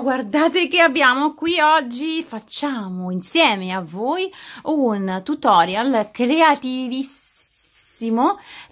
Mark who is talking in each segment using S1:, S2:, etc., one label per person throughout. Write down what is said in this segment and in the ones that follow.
S1: Guardate che abbiamo qui oggi, facciamo insieme a voi un tutorial creativissimo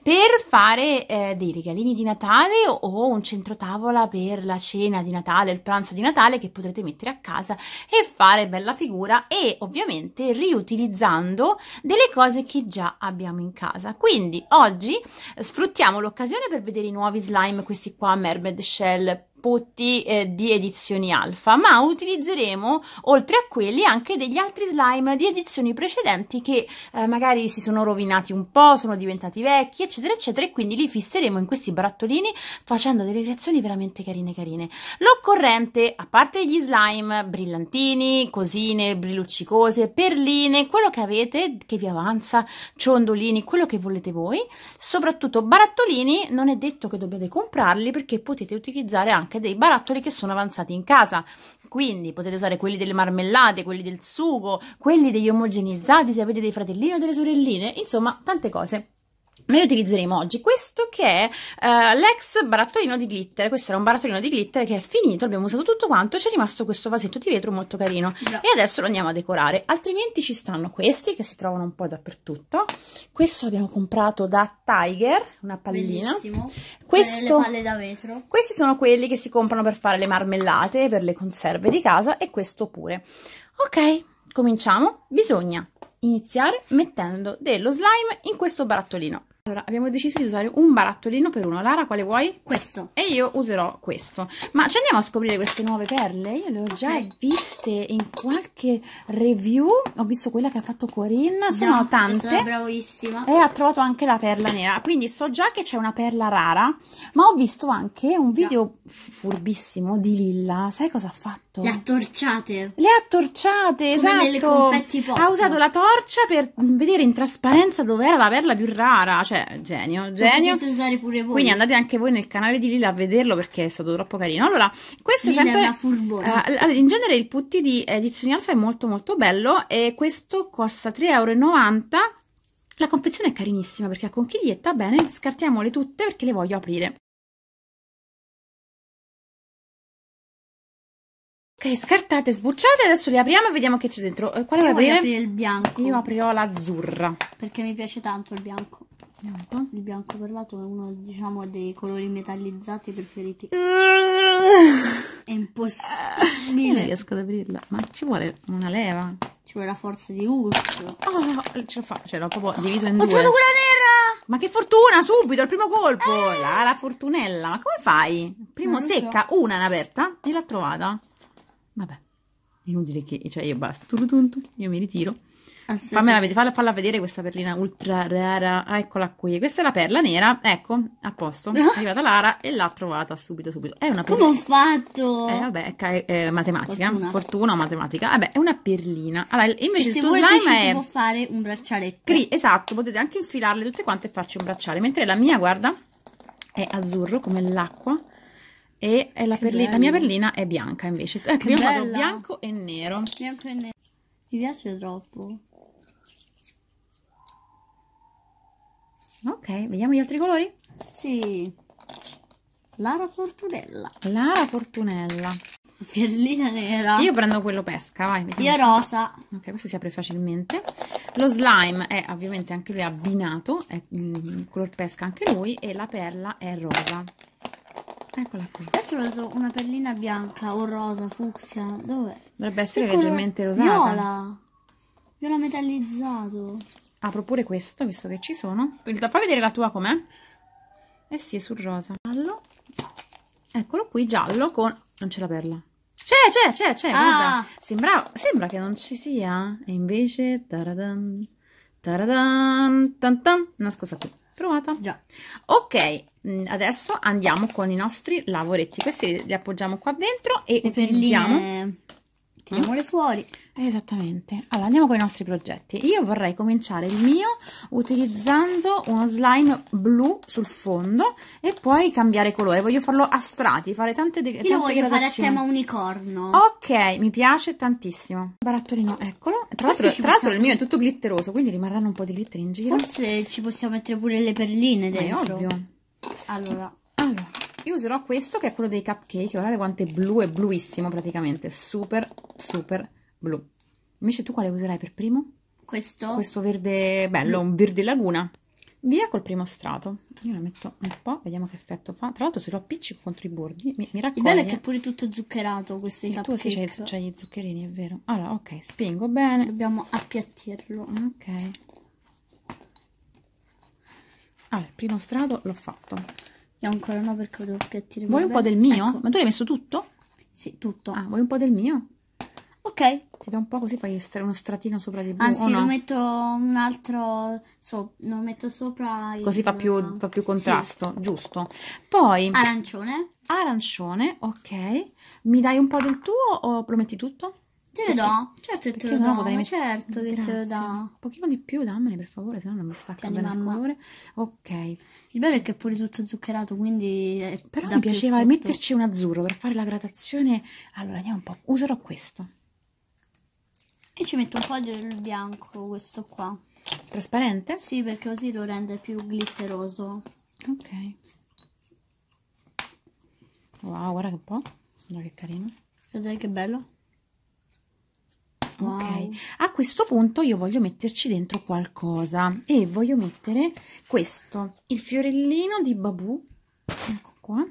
S1: per fare eh, dei regalini di Natale o un centro tavola per la cena di Natale, il pranzo di Natale che potrete mettere a casa e fare bella figura e ovviamente riutilizzando delle cose che già abbiamo in casa. Quindi oggi sfruttiamo l'occasione per vedere i nuovi slime, questi qua, Mermaid Shell, input eh, di edizioni alfa, ma utilizzeremo oltre a quelli anche degli altri slime di edizioni precedenti che eh, magari si sono rovinati un po', sono diventati vecchi, eccetera, eccetera, e quindi li fisseremo in questi barattolini facendo delle creazioni veramente carine carine. L'occorrente, a parte gli slime brillantini, cosine brilluccicose, perline, quello che avete che vi avanza, ciondolini, quello che volete voi, soprattutto barattolini, non è detto che dobbiate comprarli perché potete utilizzare anche anche dei barattoli che sono avanzati in casa, quindi potete usare quelli delle marmellate, quelli del sugo, quelli degli omogenizzati se avete dei fratellini o delle sorelline, insomma tante cose noi utilizzeremo oggi questo che è uh, l'ex barattolino di glitter, questo era un barattolino di glitter che è finito, abbiamo usato tutto quanto, ci è rimasto questo vasetto di vetro molto carino no. e adesso lo andiamo a decorare, altrimenti ci stanno questi che si trovano un po' dappertutto, questo l'abbiamo comprato da Tiger, una pallina,
S2: Bellissimo. questo, eh, da vetro.
S1: questi sono quelli che si comprano per fare le marmellate, per le conserve di casa e questo pure. Ok, cominciamo, bisogna iniziare mettendo dello slime in questo barattolino allora, abbiamo deciso di usare un barattolino per uno. Lara, quale vuoi? Questo. E io userò questo. Ma ci andiamo a scoprire queste nuove perle? Io le ho okay. già viste in qualche review. Ho visto quella che ha fatto Corinne. Sono no, tante.
S2: bravissima. E ha
S1: trovato anche la perla nera. Quindi so già che c'è una perla rara. Ma ho visto anche un video no. furbissimo di Lilla. Sai cosa ha
S2: fatto? Le ha torciate. Le
S1: attorciate, Come esatto. Ha usato la torcia per vedere in trasparenza dove era la perla più rara. Cioè, cioè genio, genio. usare
S2: pure voi. Quindi andate
S1: anche voi nel canale di Lila a vederlo perché è stato troppo carino. Allora, questo Lila è sempre...
S2: furbona.
S1: Uh, in genere il putti di Edizioni Alfa è molto molto bello e questo costa 3,90 euro. La confezione è carinissima perché ha conchiglietta, bene, scartiamole tutte perché le voglio aprire. Ok, scartate, sbucciate, adesso le apriamo e vediamo che c'è dentro. Eh, quale vuoi aprire? aprire
S2: il bianco. Io aprirò
S1: l'azzurra.
S2: Perché mi piace tanto il bianco. Vediamo un po'. Il bianco perlato è uno, diciamo, dei colori metallizzati preferiti. È impossibile. non riesco ad aprirla, ma ci vuole una leva. Ci vuole la forza di urto.
S1: Oh, ce l'ho fa, ce l'ho proprio diviso in Ho due. Ho trovato quella nera! Ma che fortuna, subito, al primo colpo! Eh. La, la, fortunella, ma come fai? Primo secca, so. una in aperta e l'ha trovata. Vabbè inutile che, cioè io basta, turutuntu, io mi ritiro. Ah, Fammela vedere, falla, falla, vedere questa perlina ultra rara. Ah, eccola qui. Questa è la perla nera. Ecco, a posto. È arrivata Lara e l'ha trovata subito, subito.
S2: È una perlina. Come ho fatto? Eh, vabbè, è,
S1: è eh, matematica. Fortuna. Fortuna matematica. Vabbè, è una perlina. Allora, invece e il tuo slime è... si può fare un braccialetto. Cri, esatto, potete anche infilarle tutte quante e farci un bracciale. Mentre la mia, guarda, è azzurro come l'acqua e la, perlina, la, mia perlina è bianca invece. Ecco, che bianco
S2: e nero. Bianco e nero. Mi piace troppo.
S1: Ok, vediamo gli altri colori? Sì. Lara Fortunella. Lara Fortunella.
S2: Berlina nera. Io
S1: prendo quello pesca, vai. Vediamo. Io rosa. Ok, questo si apre facilmente. Lo slime è ovviamente anche lui abbinato, è in mm, color pesca anche lui, e la perla è rosa. Eccola qui.
S2: Perché lo so, una perlina bianca o rosa, fucsia, dov'è?
S1: Dovrebbe essere Piccolo... leggermente rosata. Viola!
S2: Viola metallizzato.
S1: Apro pure questo, visto che ci sono. Fai vedere la tua com'è. Eh sì, è sul rosa. Giallo. Eccolo qui, giallo con... Non c'è la perla. C'è, c'è, c'è, c'è, ah. Sembra, sembra che non ci sia. E invece... Taradan. Taradan, tan tan, una scusa qui, trovata. Già. Ok, mm, adesso andiamo con i nostri lavoretti, questi li appoggiamo qua dentro e, e utilizziamo... perline tiriamole mm. fuori esattamente allora andiamo con i nostri progetti io vorrei cominciare il mio utilizzando uno slime blu sul fondo e poi cambiare colore voglio farlo a strati fare tante io tante voglio fare a tema
S2: unicorno
S1: ok mi piace tantissimo barattolino eccolo tra l'altro possiamo... il mio è
S2: tutto glitteroso quindi rimarranno un po' di glitter in giro forse ci possiamo mettere pure le perline dentro Beh, ovvio allora
S1: allora io userò questo che è quello dei cupcake guardate quanto è blu è bluissimo praticamente super super blu invece tu quale userai per primo? questo questo verde bello un verde laguna via col primo strato io ne metto un po' vediamo che effetto fa tra l'altro se lo appiccico contro i bordi
S2: mi, mi raccoglie il bello è che è pure tutto zuccherato questo il tuo sì c'hai
S1: gli zuccherini è vero allora ok spingo bene dobbiamo appiattirlo ok allora il primo strato l'ho fatto
S2: e ancora no perché devo piattire. Vuoi un bene. po' del mio? Ecco. Ma tu
S1: l'hai messo tutto? Sì, tutto. Ah, vuoi un po' del mio? Ok. Ti do un po' così fai uno stratino sopra di blu. Anzi, no? lo
S2: metto un altro so lo metto sopra. Così il... fa, più, fa più
S1: contrasto, sì. giusto. Poi
S2: arancione. Arancione, ok.
S1: Mi dai un po' del tuo o prometti tutto? Te ne do?
S2: Certo, certo che te lo do, potrei... certo che Grazie. te lo do. Un
S1: pochino di più, dammene per favore, se no non mi stacca bene mamma. il colore. Ok. Il bello è che è pure tutto zuccherato, quindi... Però mi piaceva tutto. metterci un azzurro per fare la gradazione. Allora, andiamo un po'. Userò questo.
S2: E ci metto un po' del bianco, questo qua. Trasparente? Sì, perché così lo rende più glitteroso. Ok.
S1: Wow, guarda che po'. Guarda che carino. Guardate che bello. Wow. Ok, a questo punto io voglio metterci dentro qualcosa e voglio mettere questo, il fiorellino di babù, ecco qua.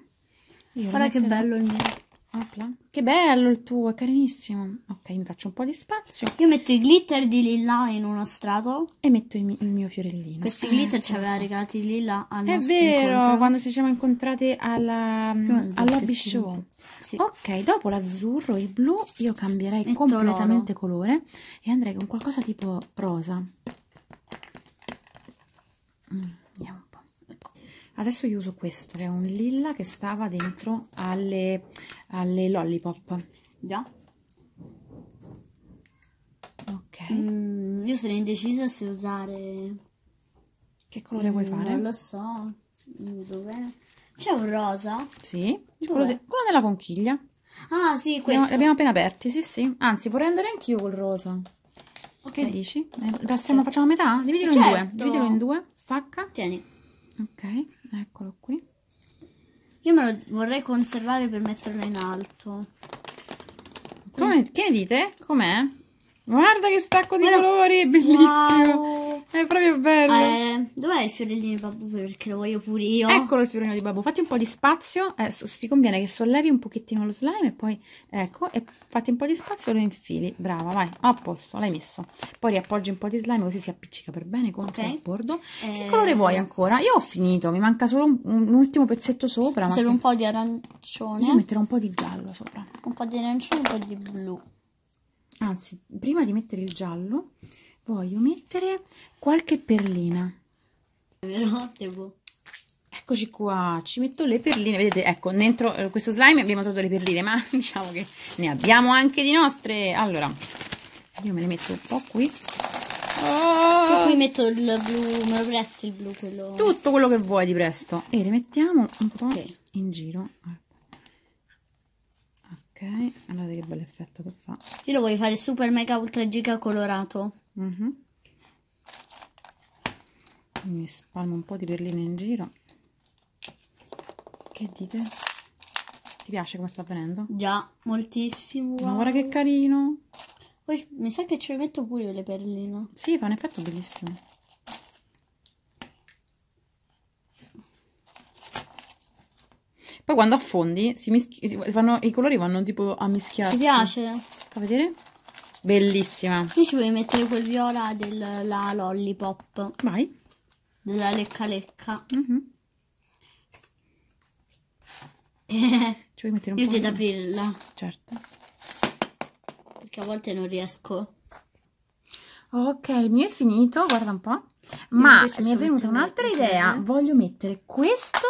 S2: Io Guarda che bello il mio.
S1: Opla. Che bello il
S2: tuo, è carinissimo. Ok, mi faccio un po' di spazio. Io metto i glitter di lilla in uno strato. E metto il, mi il mio fiorellino. Questi ah, glitter ci ecco. aveva regalati lilla al È vero, incontro. quando
S1: ci siamo incontrati alla, al show. Sì. Ok, dopo l'azzurro, il blu, io cambierei metto completamente colore e andrei con qualcosa tipo rosa. Mm, andiamo adesso io uso questo che è un lilla che stava dentro alle, alle lollipop
S2: già ok mm, io sono indecisa se usare che colore mm, vuoi fare? non lo so mm, dove c'è un rosa?
S1: sì quello, de quello, della conchiglia
S2: ah sì questo li abbiamo
S1: appena aperti sì sì anzi vorrei andare anch'io col rosa
S2: Okay. Che dici?
S1: Eh, passiamo,
S2: facciamo metà? Dividilo certo. in due. Certo. Dividilo in
S1: due. Stacca. Tieni ok eccolo qui
S2: io me lo vorrei conservare per metterlo in alto
S1: Quindi... Come, che dite? com'è? guarda che stacco di Guarda. colori bellissimo
S2: è proprio bello. Eh, dov'è il fiorellino di babbo? Perché lo voglio pure io. Eccolo il
S1: fiorellino di babbo. Fatti un po' di spazio. Eh, ti conviene che sollevi un pochettino lo slime e poi, ecco, e fatti un po' di spazio e lo infili. Brava, vai. A posto, l'hai messo. Poi riappoggi un po' di slime così si appiccica per bene contro okay. il bordo. Eh... Che colore vuoi ancora? Io ho finito. Mi manca solo un, un ultimo pezzetto sopra. Serve un
S2: po' di arancione. Io metterò
S1: un po' di giallo sopra.
S2: Un po' di arancione
S1: e un po' di blu. Anzi, prima di mettere il giallo voglio mettere qualche perlina boh. eccoci qua ci metto le perline vedete ecco dentro eh, questo slime abbiamo trovato le perline ma diciamo che ne abbiamo anche di nostre allora io me le metto un po' qui oh!
S2: e poi metto il blu me lo presti il blu quello
S1: tutto quello che vuoi di presto e le mettiamo un po' okay. in giro
S2: ok
S1: guardate che bell'effetto che fa
S2: io lo voglio fare super mega ultra giga colorato
S1: uh mhm. -huh. quindi spalmo un po' di perline in giro che dite? ti piace
S2: come sta venendo? già, moltissimo wow. guarda che carino poi mi sa che ci metto pure le perline Sì, fa un effetto bellissimo
S1: Poi quando affondi, si mischi- fanno, i colori vanno tipo a mischiarsi. Ti piace.
S2: Fa vedere. Bellissima. Qui ci puoi mettere quel viola della lollipop. Vai. Della lecca lecca. Mm -hmm. ci vuoi mettere un Io po'? Io di... aprirla. Certo. Perché a volte non riesco.
S1: Ok, il mio è finito, guarda un po'. Ma mi è venuta un'altra idea. Voglio mettere questo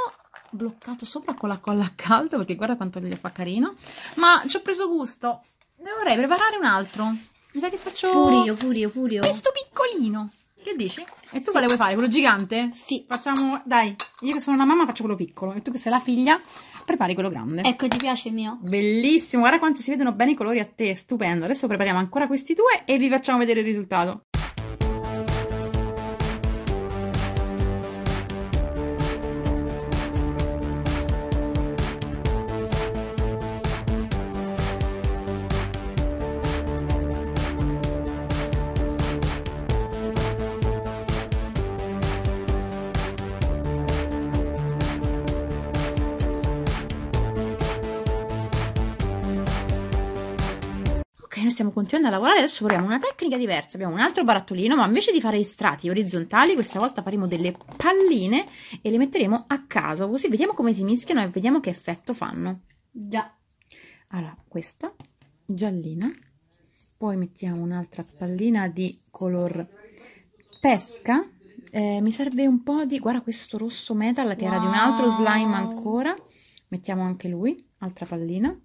S1: bloccato sopra con la colla a caldo, perché guarda quanto gli fa carino. Ma ci ho preso gusto. Ne vorrei preparare un altro. Mi sa che faccio... Purio, purio, purio. Questo piccolino. Che dici? E tu sì. quale vuoi fare? Quello gigante? Sì. Facciamo... Dai, io che sono una mamma faccio quello piccolo. E tu che sei la figlia prepari quello grande. Ecco, ti piace il mio? Bellissimo, guarda quanto si vedono bene i colori a te, stupendo. Adesso prepariamo ancora questi due e vi facciamo vedere il risultato. stiamo continuando a lavorare, adesso proviamo una tecnica diversa, abbiamo un altro barattolino, ma invece di fare i strati orizzontali, questa volta faremo delle palline e le metteremo a caso, così vediamo come si mischiano e vediamo che effetto fanno. Già. Allora, questa giallina, poi mettiamo un'altra pallina di color pesca, eh, mi serve un po' di, guarda questo rosso metal che wow. era di un altro slime ancora, mettiamo anche lui, altra pallina,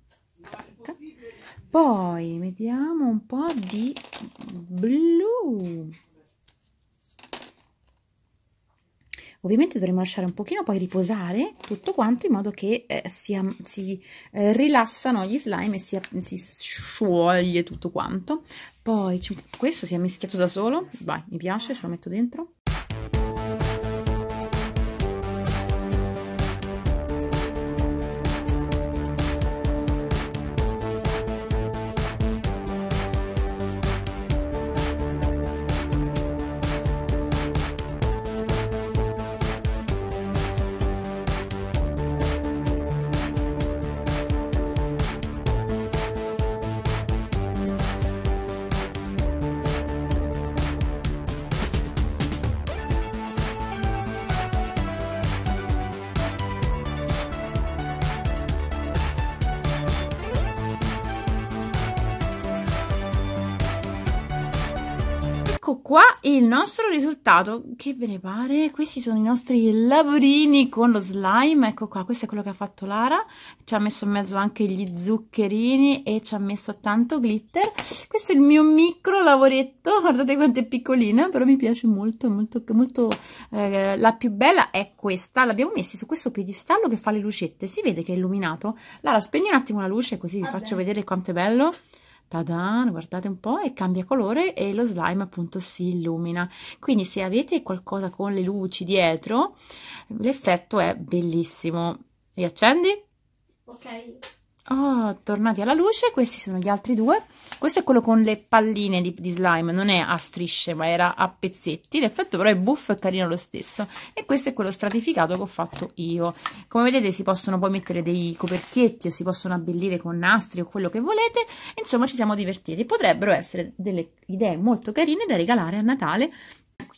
S1: poi vediamo un po' di blu ovviamente dovremo lasciare un pochino poi riposare tutto quanto in modo che eh, si, si eh, rilassano gli slime e si, si, scioglie tutto quanto poi questo si è mischiato da solo vai mi piace ce lo metto dentro ecco qua il nostro risultato. Che ve ne pare? Questi sono i nostri lavorini con lo slime. Ecco qua, questo è quello che ha fatto Lara. Ci ha messo in mezzo anche gli zuccherini e ci ha messo tanto glitter. Questo è il mio micro lavoretto. Guardate quanto è piccolina, però mi piace molto, molto, molto. Eh, la più bella è questa. L'abbiamo messa su questo piedistallo che fa le lucette. Si vede che è illuminato. Lara, spegni un attimo la luce così vi Vabbè. faccio vedere quanto è bello. Tadan, guardate un po' e cambia colore e lo slime appunto si illumina. Quindi se avete qualcosa con le luci dietro, l'effetto è bellissimo. Riaccendi?
S2: Ok.
S1: Oh, tornati alla luce, questi sono gli altri due. Questo è quello con le palline di, di slime, non è a strisce ma era a pezzetti. L'effetto però è buffo e carino lo stesso. E questo è quello stratificato che ho fatto io. Come vedete si possono poi mettere dei coperchietti o si possono abbellire con nastri o quello che volete. Insomma ci siamo divertiti. Potrebbero essere delle idee molto carine da regalare a Natale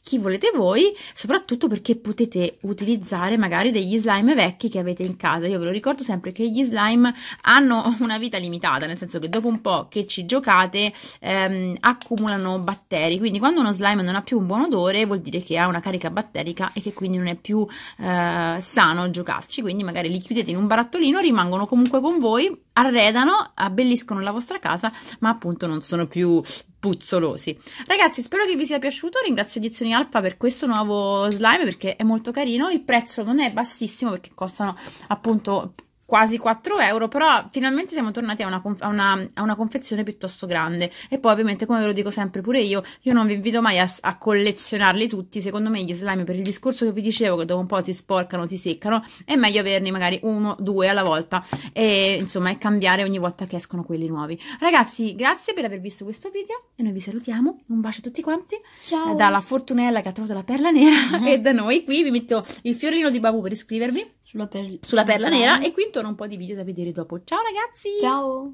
S1: chi volete voi, soprattutto perché potete utilizzare magari degli slime vecchi che avete in casa. Io ve lo ricordo sempre che gli slime hanno una vita limitata, nel senso che dopo un po' che ci giocate ehm, accumulano batteri, quindi quando uno slime non ha più un buon odore vuol dire che ha una carica batterica e che quindi non è più eh, sano giocarci, quindi magari li chiudete in un barattolino, rimangono comunque con voi, arredano, abbelliscono la vostra casa, ma appunto non sono più puzzolosi. Ragazzi, spero che vi sia piaciuto. Ringrazio Edizioni Alfa per questo nuovo slime perché è molto carino. Il prezzo non è bassissimo perché costano appunto quasi 4 euro, però finalmente siamo tornati a una, a, una, a una, confezione piuttosto grande. E poi ovviamente, come ve lo dico sempre pure io, io non vi invito mai a, a, collezionarli tutti, secondo me gli slime per il discorso che vi dicevo che dopo un po' si sporcano, si seccano, è meglio averne magari uno, due alla volta e insomma è cambiare ogni volta che escono quelli nuovi. Ragazzi, grazie per aver visto questo video e noi vi salutiamo, un bacio a tutti quanti, Ciao. dalla Fortunella che ha trovato la perla nera e da noi qui vi metto il fiorino di Babu per iscrivervi sulla, per- sulla perla nera e qui intorno un po' di video da vedere dopo. Ciao ragazzi! Ciao!